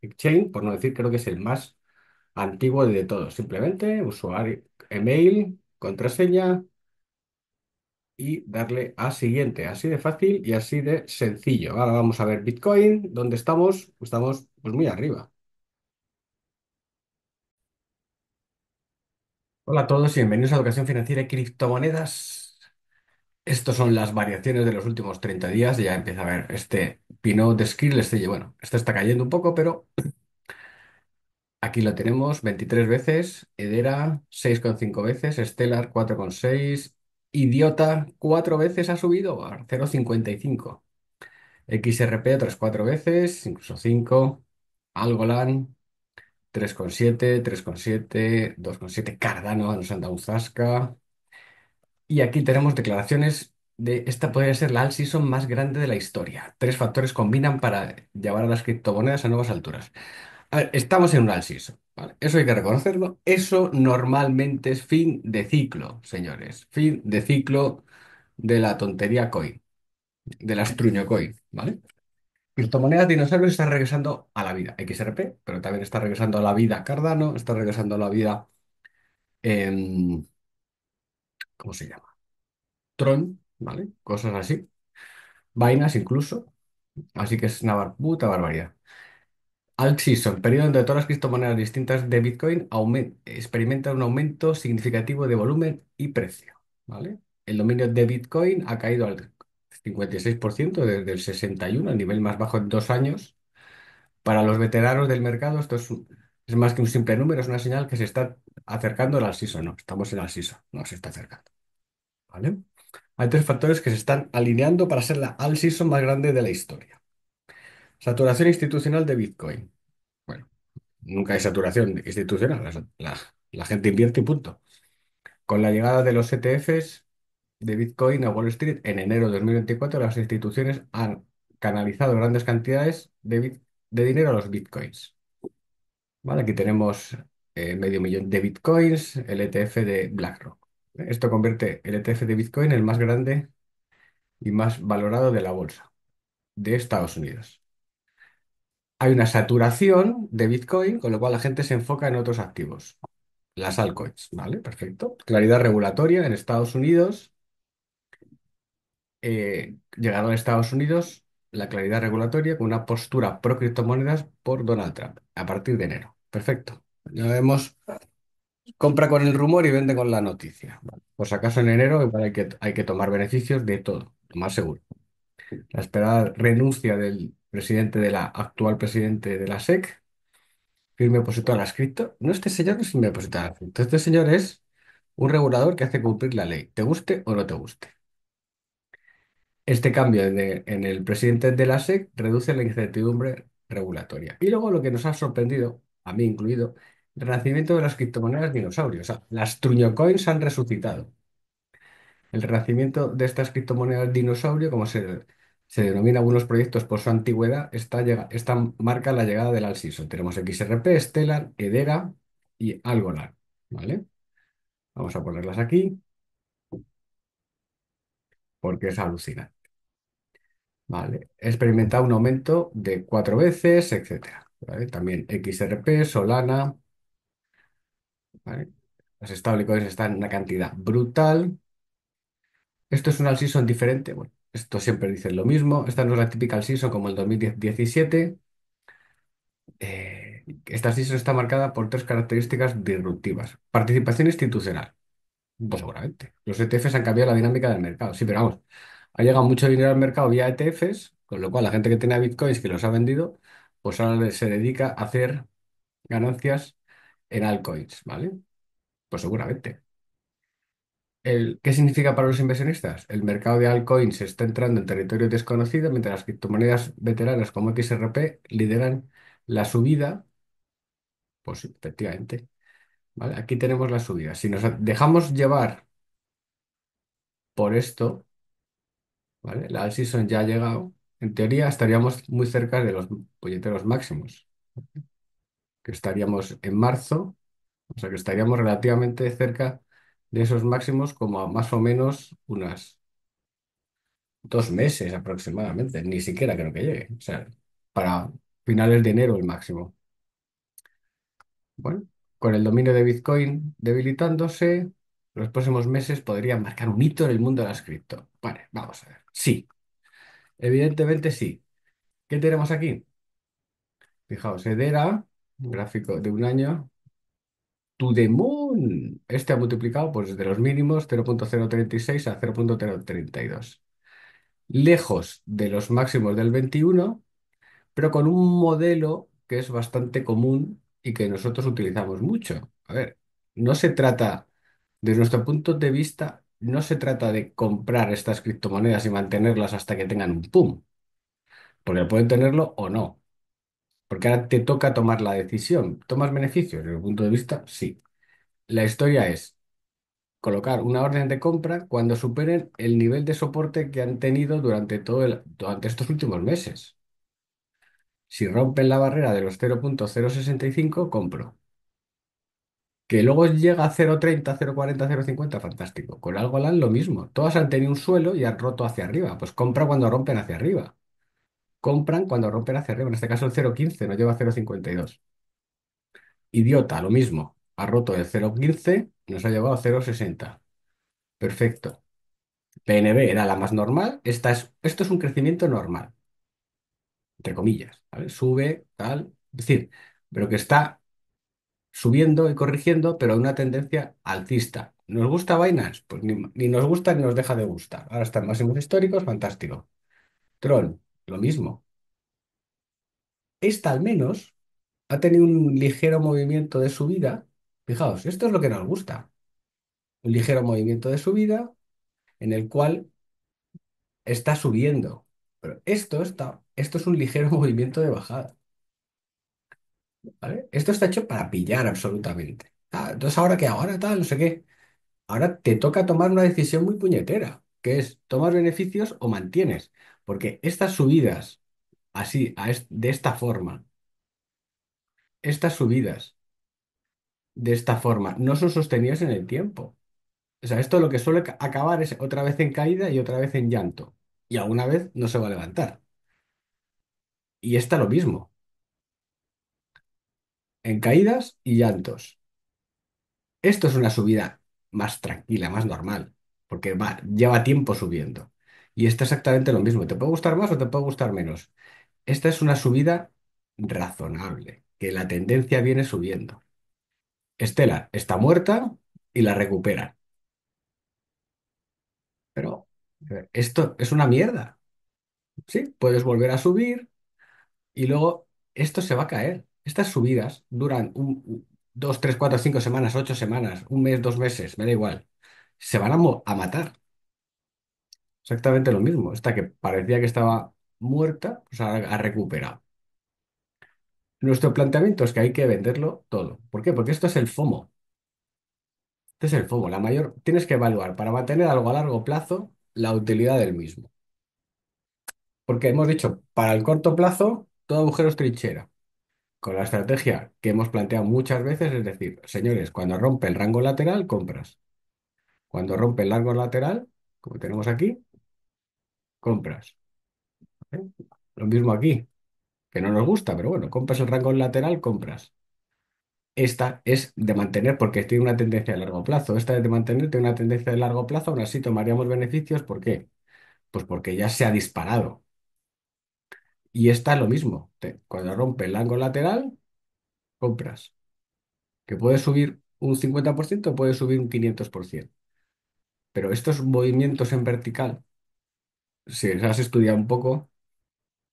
Exchange, por no decir, creo que es el más antiguo de todos. Simplemente usuario, email, contraseña y darle a siguiente. Así de fácil y así de sencillo. Ahora vamos a ver Bitcoin, ¿dónde estamos? Estamos pues muy arriba. Hola a todos y bienvenidos a Educación Financiera y Criptomonedas. Estas son las variaciones de los últimos 30 días. Ya empieza a ver este no de estelle bueno, esto está cayendo un poco, pero aquí lo tenemos 23 veces, Edera 6,5 veces, Stellar 4,6, Idiota 4 veces ha subido, a 0,55. XRP otras 4 veces, incluso 5. Algoland, 3,7, 3,7, 2,7. Cardano nos han dado un zasca. Y aquí tenemos declaraciones esta podría ser la alcisón más grande de la historia. Tres factores combinan para llevar a las criptomonedas a nuevas alturas. A ver, estamos en un alcisón, ¿vale? Eso hay que reconocerlo. Eso normalmente es fin de ciclo, señores. Fin de ciclo de la tontería coin, de la truño coin, ¿vale? Criptomonedas dinosaurios está regresando a la vida. XRP, pero también está regresando a la vida Cardano, está regresando a la vida. Em, ¿cómo se llama? Tron, ¿vale? Cosas así, vainas incluso. Así que es una puta barbaridad. Alt periodo donde todas las criptomonedas distintas de Bitcoin experimentan un aumento significativo de volumen y precio, ¿vale? El dominio de Bitcoin ha caído al 56% desde el 61, el nivel más bajo en dos años. Para los veteranos del mercado, esto es, más que un simple número, es una señal que se está acercando al Alt No, estamos en Alt no se está acercando, ¿vale? Hay tres factores que se están alineando para ser la all más grande de la historia. Saturación institucional de Bitcoin. Bueno, nunca hay saturación institucional. La, gente invierte y punto. Con la llegada de los ETFs de Bitcoin a Wall Street en enero de 2024, las instituciones han canalizado grandes cantidades de, dinero a los Bitcoins. ¿Vale? Aquí tenemos eh, medio millón de Bitcoins, el ETF de BlackRock. Esto convierte el ETF de Bitcoin en el más grande y más valorado de la bolsa de Estados Unidos. Hay una saturación de Bitcoin, con lo cual la gente se enfoca en otros activos, las altcoins, ¿vale? Perfecto. Claridad regulatoria en Estados Unidos. Eh, llegado a Estados Unidos, la claridad regulatoria con una postura pro criptomonedas por Donald Trump a partir de enero. Perfecto. Ya vemos Compra con el rumor y vende con la noticia. Por si acaso en enero hay que, hay que tomar beneficios de todo, más seguro. La esperada renuncia del presidente de la actual presidente de la SEC, firme opositor al escrito. No, este señor no es firme opositor al Este señor es un regulador que hace cumplir la ley, te guste o no te guste. Este cambio en el presidente de la SEC reduce la incertidumbre regulatoria. Y luego lo que nos ha sorprendido, a mí incluido, Renacimiento de las criptomonedas dinosaurios. O sea, las truñocoins han resucitado. El renacimiento de estas criptomonedas dinosaurio, como se, se denomina algunos proyectos por su antigüedad, está llega- esta marca la llegada del Alciso. Tenemos XRP, Stellar, Edera y Algolar. ¿Vale? Vamos a ponerlas aquí porque es alucinante. Vale. experimentado un aumento de cuatro veces, etc. También XRP, Solana. ¿vale? Los Stablecoins están en una cantidad brutal. Esto es un all season diferente. Bueno, esto siempre dice lo mismo. Esta no es la típica all season como el 2017. Eh, esta all está marcada por tres características disruptivas. Participación institucional. Pues seguramente. Los ETFs han cambiado la dinámica del mercado. Sí, pero vamos, ha llegado mucho dinero al mercado vía ETFs, con lo cual la gente que tenía bitcoins que los ha vendido, pues ahora se dedica a hacer ganancias en altcoins, ¿vale? Pues seguramente. El, ¿qué significa para los inversionistas? El mercado de altcoins está entrando en territorio desconocido mientras las criptomonedas veteranas como XRP lideran la subida. Pues efectivamente. ¿vale? Aquí tenemos la subida. Si nos dejamos llevar por esto, ¿vale? La altseason ya ha llegado. En teoría estaríamos muy cerca de los puñeteros máximos que estaríamos en marzo, o sea que estaríamos relativamente cerca de esos máximos como a más o menos unas dos meses aproximadamente, ni siquiera creo que llegue, o sea, para finales de enero el máximo. Bueno, con el dominio de Bitcoin debilitándose, los próximos meses podrían marcar un hito en el mundo de las cripto. Vale, vamos a ver. Sí, evidentemente sí. ¿Qué tenemos aquí? Fijaos, Edera gráfico de un año, the Moon, este ha multiplicado pues, desde los mínimos 0.036 a 0.032. Lejos de los máximos del 21, pero con un modelo que es bastante común y que nosotros utilizamos mucho. A ver, no se trata, desde nuestro punto de vista, no se trata de comprar estas criptomonedas y mantenerlas hasta que tengan un pum, porque pueden tenerlo o no. Porque ahora te toca tomar la decisión. ¿Tomas beneficios? Desde el punto de vista, sí. La historia es colocar una orden de compra cuando superen el nivel de soporte que han tenido durante todo el- durante estos últimos meses. Si rompen la barrera de los 0.065, compro. Que luego llega a 0.30, 0.40, 0.50, fantástico. Con AlgoLan lo mismo. Todas han tenido un suelo y han roto hacia arriba. Pues compra cuando rompen hacia arriba compran cuando rompen hacia arriba. E en este caso el 0,15 Nos lleva a 0,52. Idiota, lo mismo. Ha roto el 0,15, nos ha llevado a 0,60. Perfecto. PNB era la más normal. es, esto es un crecimiento normal. Entre comillas. Sube, tal. Es decir, pero que está subiendo y corrigiendo, pero una tendencia alcista. ¿Nos gusta Binance? Pues ni, nos gusta ni nos deja de gustar. Ahora están máximos históricos, fantástico. Tron, lo mismo. Esta al menos ha tenido un ligero movimiento de subida. Fijaos, esto es lo que nos gusta. Un ligero movimiento de subida en el cual está subiendo. Pero esto, esto es un ligero movimiento de bajada. Esto está hecho para pillar absolutamente. Ah, entonces, ¿ahora que Ahora tal, no sé qué. Ahora te toca tomar una decisión muy puñetera, que es tomar beneficios o mantienes. Porque estas subidas, así, de esta forma, estas subidas de esta forma no son sostenidas en el tiempo. O sea, esto lo que suele acabar es otra vez en caída y otra vez en llanto. Y alguna vez no se va a levantar. Y está lo mismo, en caídas y llantos. Esto es una subida más tranquila, más normal, porque va, lleva tiempo subiendo. Y está exactamente lo mismo. ¿Te puede gustar más o te puede gustar menos? Esta es una subida razonable, que la tendencia viene subiendo. Estela está muerta y la recupera. Pero esto es una mierda. Sí, puedes volver a subir y luego esto se va a caer. Estas subidas duran un, dos, tres, cuatro, cinco semanas, ocho semanas, un mes, dos meses, me da igual. Se van a matar. Exactamente lo mismo. Esta que parecía que estaba muerta, pues ha recuperado. Nuestro planteamiento es que hay que venderlo todo. ¿Por qué? Porque esto es el FOMO. Este es el FOMO. La mayor, tienes que evaluar para mantener algo a largo plazo la utilidad del mismo. Porque hemos dicho, para el corto plazo, todo agujero es trinchera. Con la estrategia que hemos planteado muchas veces, es decir, señores, cuando rompe el rango lateral, compras. Cuando rompe el rango lateral, como tenemos aquí, compras. Lo mismo aquí, que no nos gusta, pero bueno, compras el rango lateral, compras. Esta es de mantener porque tiene una tendencia de largo plazo. Esta es de mantener, tiene una tendencia de largo plazo, aún así tomaríamos beneficios. ¿Por qué? Pues porque ya se ha disparado. Y esta es lo mismo. cuando rompe el rango lateral, compras. Que puede subir un 50% puede subir un 500%. Pero estos movimientos en vertical si has estudiado un poco,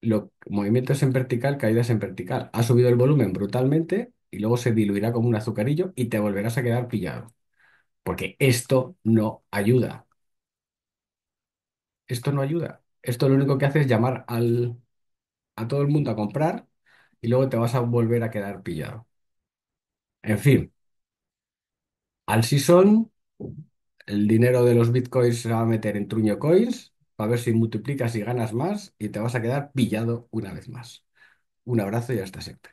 los movimientos en vertical, caídas en vertical. Ha subido el volumen brutalmente y luego se diluirá como un azucarillo y te volverás a quedar pillado. Porque esto no ayuda. Esto no ayuda. Esto lo único que hace es llamar a todo el mundo a comprar y luego te vas a volver a quedar pillado. En fin, al son el dinero de los bitcoins se va a meter en truño coins a ver si multiplicas y ganas más y te vas a quedar pillado una vez más. Un abrazo y hasta siempre.